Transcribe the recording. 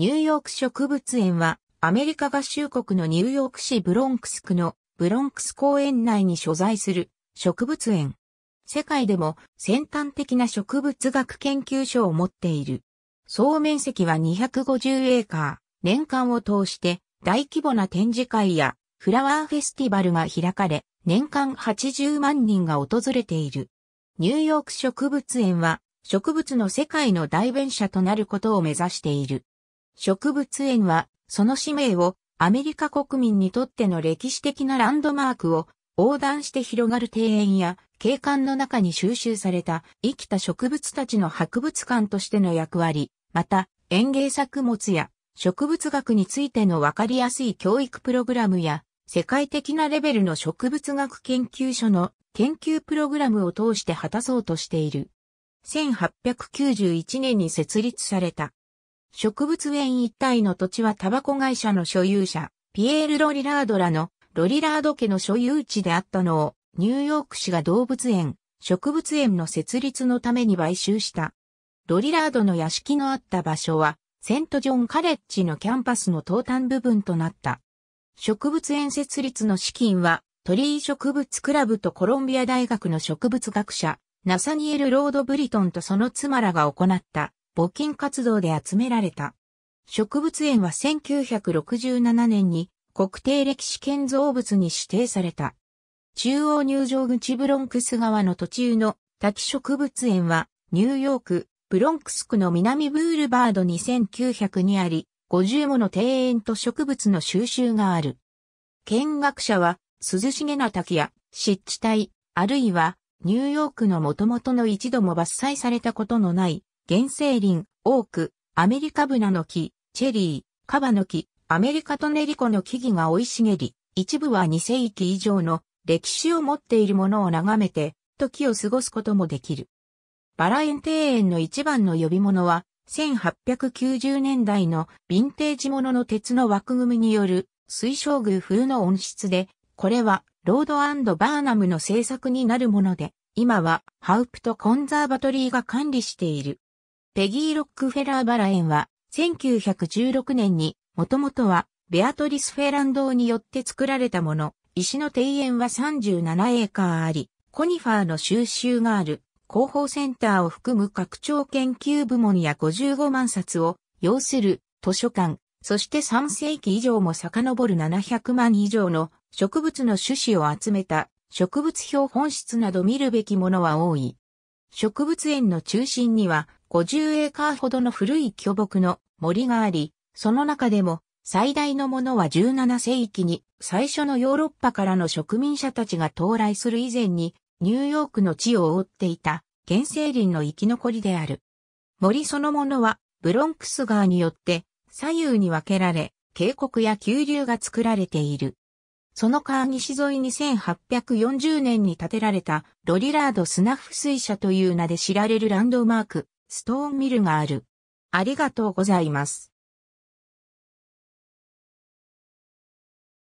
ニューヨーク植物園は、アメリカ合衆国のニューヨーク市ブロンクス区のブロンクス公園内に所在する植物園。世界でも先端的な植物学研究所を持っている。総面積は250エーカー。年間を通して大規模な展示会やフラワーフェスティバルが開かれ、年間80万人が訪れている。ニューヨーク植物園は植物の世界の代弁者となることを目指している。植物園は、その使命をアメリカ国民にとっての歴史的なランドマークを横断して広がる庭園や景観の中に収集された生きた植物たちの博物館としての役割、また園芸作物や植物学についてのわかりやすい教育プログラムや世界的なレベルの植物学研究所の研究プログラムを通して果たそうとしている。1891年に設立された植物園一帯の土地はタバコ会社の所有者、ピエール・ロリラードらのロリラード家の所有地であったのを、ニューヨーク市が動物園、植物園の設立のために買収した。ロリラードの屋敷のあった場所は、セントジョンカレッジのキャンパスの東端部分となった。植物園設立の資金は、鳥居植物クラブとコロンビア大学の植物学者、ナサニエル・ロード・ブリトンとその妻らが行った募金活動で集められた。植物園は1967年に国定歴史建造物に指定された。中央入場口ブロンクス側の途中の滝植物園はニューヨーク、ブロンクス区の南ブールバード2900にあり、50もの庭園と植物の収集がある。見学者は涼しげな滝や湿地帯、あるいはニューヨークの元々の一度も伐採されたことのない原生林、オーク、アメリカブナの木、チェリー、カバの木、アメリカトネリコの木々が生い茂り、一部は2世紀以上の歴史を持っているものを眺めて、時を過ごすこともできる。バラ園庭園の一番の呼び物は、1890年代のヴィンテージものの鉄の枠組みによる水晶宮風の温室で、これはロードバーナムの製作になるもので、今はハウプとコンザーバトリーが管理している。ペギー・ロックフェラー・バラ園は、1916年に、もともとは、ベアトリス・フェランドによって作られたもの、石の庭園は37エーカーあり、コニファーの収集がある、広報センターを含む拡張研究部門や55万冊を、要する、図書館、そして3世紀以上も遡る700万以上の植物の種子を集めた植物標本室など見るべきものは多い。植物園の中心には50エーカーほどの古い巨木の森があり、その中でも最大のものは17世紀に最初のヨーロッパからの植民者たちが到来する以前にニューヨークの地を覆っていた原生林の生き残りである。森そのものはブロンクス川によって左右に分けられ、渓谷や急流が作られている。その川岸沿いに1840年に建てられたロリラードスナフ水車という名で知られるランドマークストーンミルがある。ありがとうございます。